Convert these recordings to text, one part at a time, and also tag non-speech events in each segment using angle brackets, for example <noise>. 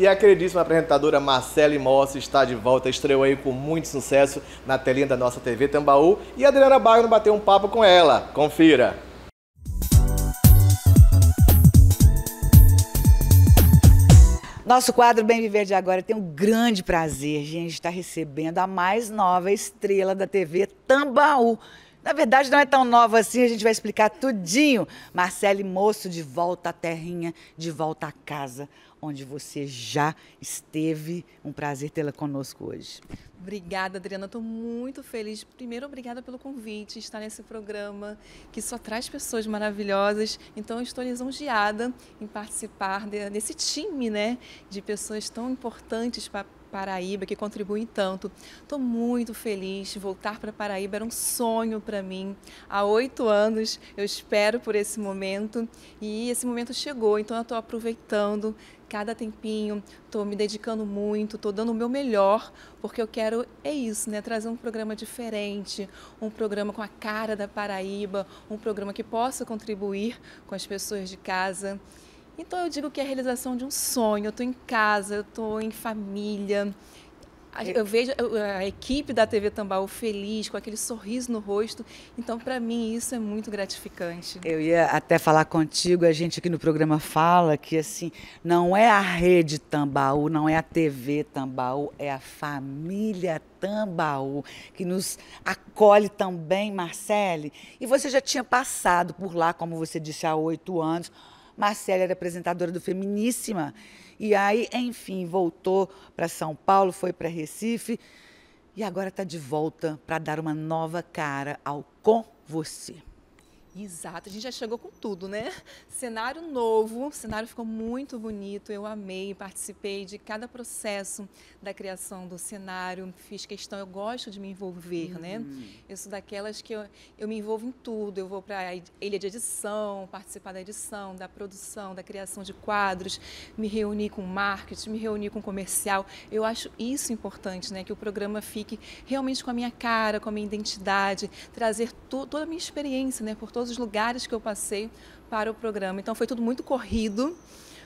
E a queridíssima apresentadora Marcele Moss está de volta, estreou aí com muito sucesso na telinha da nossa TV Tambaú. E a Adriana Baio bateu um papo com ela. Confira. Nosso quadro Bem Viver de Agora tem um grande prazer, gente, estar recebendo a mais nova estrela da TV Tambaú. Na verdade, não é tão nova assim, a gente vai explicar tudinho. Marcele Moço, de volta à terrinha, de volta à casa, onde você já esteve. Um prazer tê-la conosco hoje. Obrigada, Adriana. Estou muito feliz. Primeiro, obrigada pelo convite, estar nesse programa que só traz pessoas maravilhosas. Então, estou lisonjeada em participar desse time, né, de pessoas tão importantes para Paraíba, que contribuem tanto. Estou muito feliz. Voltar para Paraíba era um sonho para mim. Há oito anos eu espero por esse momento e esse momento chegou, então eu estou aproveitando cada tempinho, estou me dedicando muito, estou dando o meu melhor, porque eu quero, é isso, né? Trazer um programa diferente, um programa com a cara da Paraíba, um programa que possa contribuir com as pessoas de casa. Então eu digo que é a realização de um sonho. Eu estou em casa, eu estou em família. Eu vejo a equipe da TV Tambaú feliz, com aquele sorriso no rosto. Então, para mim, isso é muito gratificante. Eu ia até falar contigo, a gente aqui no programa fala que, assim, não é a rede Tambaú, não é a TV Tambaú, é a família Tambaú, que nos acolhe também, Marcele. E você já tinha passado por lá, como você disse, há oito anos Marcela era apresentadora do Feminíssima. E aí, enfim, voltou para São Paulo, foi para Recife e agora está de volta para dar uma nova cara ao Com Você. Exato, a gente já chegou com tudo, né? <laughs> Cenário novo, o cenário ficou muito bonito, eu amei, participei de cada processo da criação do cenário, fiz questão, eu gosto de me envolver, né? uhum. né? Eu sou daquelas que eu, eu me envolvo em tudo, eu vou para a ilha de edição, participar da edição, da produção, da criação de quadros, me reunir com marketing, me reunir com comercial. Eu acho isso importante, né? Que o programa fique realmente com a minha cara, com a minha identidade, trazer to toda a minha experiência, né? Por todos os lugares que eu passei para o programa. Então foi tudo muito corrido,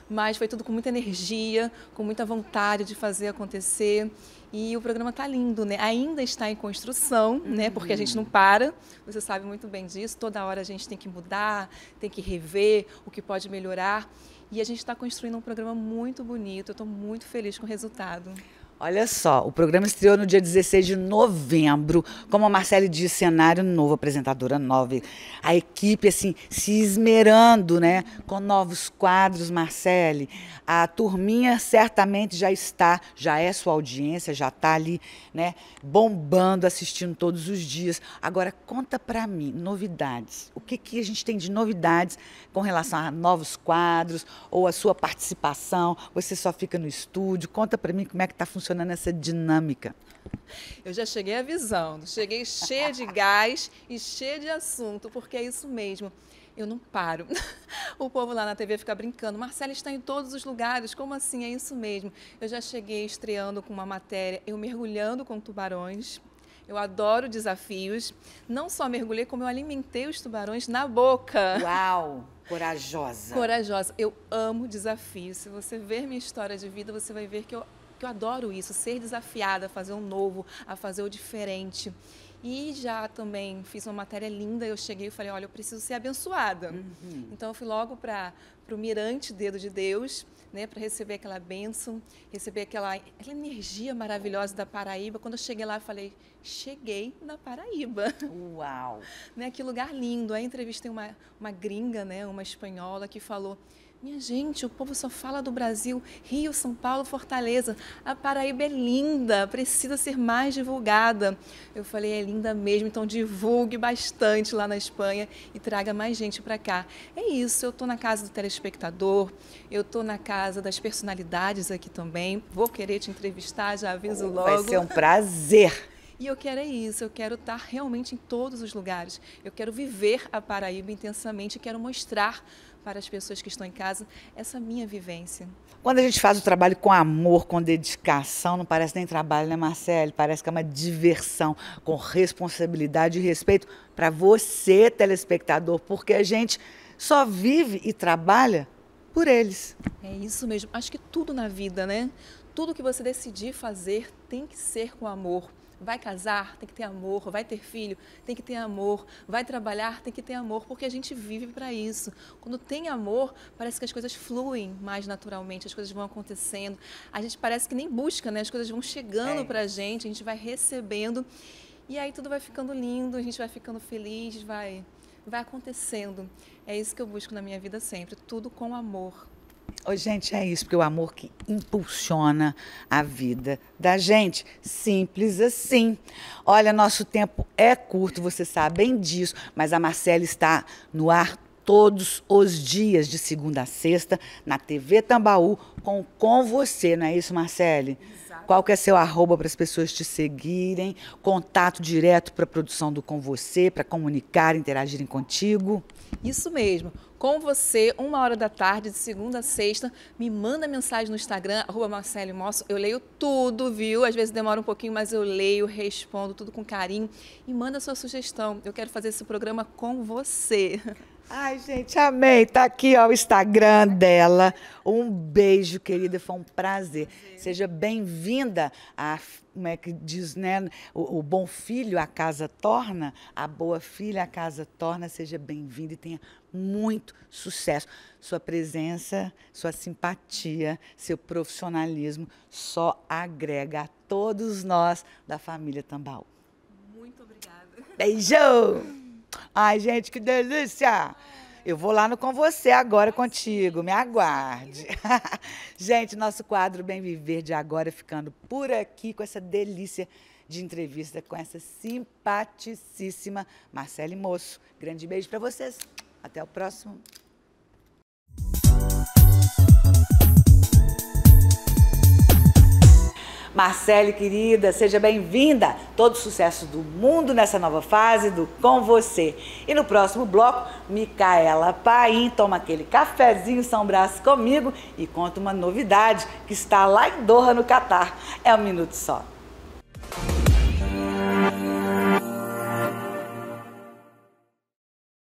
mas foi tudo com muita energia, com muita vontade de fazer acontecer. E o programa está lindo, né? Ainda está em construção, né? Uhum. Porque a gente não para. Você sabe muito bem disso. Toda hora a gente tem que mudar, tem que rever o que pode melhorar. E a gente está construindo um programa muito bonito. Eu estou muito feliz com o resultado. Olha só, o programa estreou no dia 16 de novembro. Como a Marcele disse, cenário novo, apresentadora nova. A equipe, assim, se esmerando, né? Com novos quadros, Marcele. A turminha certamente já está, já é sua audiência, já está ali, né? Bombando, assistindo todos os dias. Agora, conta para mim, novidades. O que, que a gente tem de novidades com relação a novos quadros ou a sua participação? Você só fica no estúdio? Conta para mim como é que está funcionando né, nessa dinâmica? Eu já cheguei avisando, cheguei cheia de gás e cheia de assunto, porque é isso mesmo. Eu não paro. <laughs> O povo lá na TV fica brincando. Marcela está em todos os lugares. Como assim? É isso mesmo. Eu já cheguei estreando com uma matéria, eu mergulhando com tubarões. Eu adoro desafios. Não só mergulhei, como eu alimentei os tubarões na boca. Uau! Corajosa. Corajosa. Eu amo desafios. Se você ver minha história de vida, você vai ver que eu porque eu adoro isso, ser desafiada a fazer o um novo, a fazer o diferente. E já também fiz uma matéria linda, eu cheguei e falei, olha, eu preciso ser abençoada. Uhum. Então eu fui logo para o mirante dedo de Deus, né, para receber aquela bênção, receber aquela, aquela energia maravilhosa da Paraíba. Quando eu cheguei lá, eu falei, cheguei na Paraíba. Uau! <laughs> né, que lugar lindo. Aí entrevistei uma, uma gringa, né, uma espanhola, que falou minha gente, o povo só fala do Brasil, Rio, São Paulo, Fortaleza. A Paraíba é linda, precisa ser mais divulgada. Eu falei, é linda mesmo, então divulgue bastante lá na Espanha e traga mais gente para cá. É isso, eu estou na casa do telespectador, eu estou na casa das personalidades aqui também. Vou querer te entrevistar, já aviso oh, logo. Vai ser um prazer. E eu quero é isso, eu quero estar realmente em todos os lugares. Eu quero viver a Paraíba intensamente, quero mostrar para as pessoas que estão em casa essa minha vivência. Quando a gente faz o trabalho com amor, com dedicação, não parece nem trabalho, né, Marcele? Parece que é uma diversão, com responsabilidade e respeito para você, telespectador, porque a gente só vive e trabalha por eles. É isso mesmo. Acho que tudo na vida, né? Tudo que você decidir fazer tem que ser com amor. Vai casar, tem que ter amor. Vai ter filho, tem que ter amor. Vai trabalhar, tem que ter amor, porque a gente vive para isso. Quando tem amor, parece que as coisas fluem mais naturalmente, as coisas vão acontecendo. A gente parece que nem busca, né? As coisas vão chegando é. para a gente, a gente vai recebendo. E aí tudo vai ficando lindo, a gente vai ficando feliz, vai, vai acontecendo. É isso que eu busco na minha vida sempre, tudo com amor. Oh, gente, é isso, porque o amor que impulsiona a vida da gente. Simples assim. Olha, nosso tempo é curto, vocês sabem disso, mas a Marcela está no ar todos os dias, de segunda a sexta, na TV Tambaú, com Com Você, não é isso, Marcele? Exato. Qual que é seu arroba para as pessoas te seguirem? Contato direto para a produção do Com Você, para comunicar, interagirem contigo? Isso mesmo. Com você, uma hora da tarde, de segunda a sexta. Me manda mensagem no Instagram, arroba Marcele Mosso. Eu leio tudo, viu? Às vezes demora um pouquinho, mas eu leio, respondo, tudo com carinho. E manda sua sugestão. Eu quero fazer esse programa com você. <laughs> Ai, gente, amei. Tá aqui ó, o Instagram dela. Um beijo, querida. Foi um prazer. Seja bem-vinda a como é que diz, né? O, o, bom filho a casa torna, a boa filha a casa torna. Seja bem-vinda e tenha muito sucesso. Sua presença, sua simpatia, seu profissionalismo só agrega a todos nós da família Tambaú. Muito obrigada. Beijo! Ai, gente, que delícia! Eu vou lá no Com Você agora contigo, me aguarde. <laughs> gente, nosso quadro Bem Viver de agora ficando por aqui com essa delícia de entrevista com essa simpaticíssima Marcele Moço. Grande beijo para vocês. Até o próximo Marcele, querida, seja bem-vinda. Todo sucesso do mundo nessa nova fase do Com Você. E no próximo bloco, Micaela Paim toma aquele cafezinho São Brás comigo e conta uma novidade que está lá em Doha, no Catar. É um minuto só.